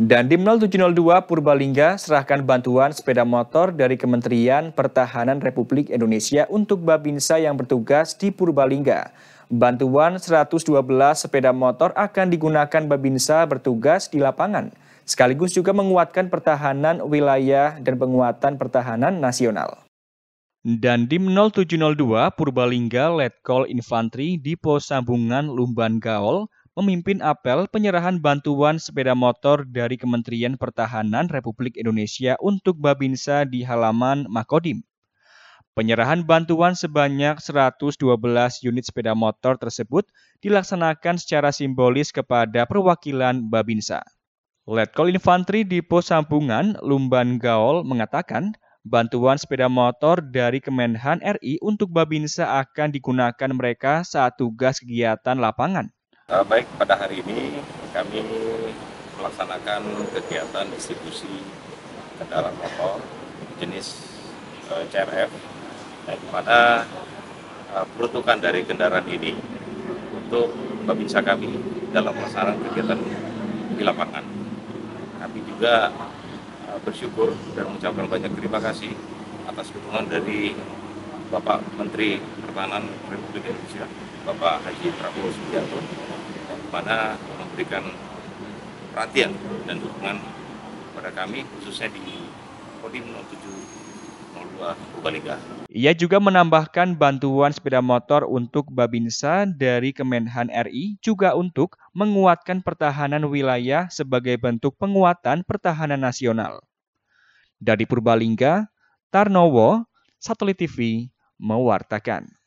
Dan di 0702 Purbalingga serahkan bantuan sepeda motor dari Kementerian Pertahanan Republik Indonesia untuk Babinsa yang bertugas di Purbalingga. Bantuan 112 sepeda motor akan digunakan Babinsa bertugas di lapangan, sekaligus juga menguatkan pertahanan wilayah dan penguatan pertahanan nasional. Dan di 0702 Purbalingga Letkol Infantri di Pos Sambungan Lumban Gaol memimpin apel penyerahan bantuan sepeda motor dari Kementerian Pertahanan Republik Indonesia untuk Babinsa di halaman Makodim. Penyerahan bantuan sebanyak 112 unit sepeda motor tersebut dilaksanakan secara simbolis kepada perwakilan Babinsa. Letkol Infantri di Pos Sampungan Lumban Gaol mengatakan, Bantuan sepeda motor dari Kemenhan RI untuk Babinsa akan digunakan mereka saat tugas kegiatan lapangan. Eh, baik, pada hari ini kami melaksanakan kegiatan distribusi kendaraan motor jenis eh, CRF, yang nah, eh, peruntukan dari kendaraan ini untuk pemirsa kami dalam pelaksanaan kegiatan di lapangan. Kami juga bersyukur dan mengucapkan banyak terima kasih atas dukungan dari Bapak Menteri Pertahanan Republik Indonesia, Bapak Haji Prabowo Subianto, pada memberikan perhatian dan dukungan kepada kami khususnya di Kodim 0702 Purbalingga. Ia juga menambahkan bantuan sepeda motor untuk Babinsa dari Kemenhan RI juga untuk menguatkan pertahanan wilayah sebagai bentuk penguatan pertahanan nasional. Dari Purbalingga, Tarnowo, Satelit TV mewartakan.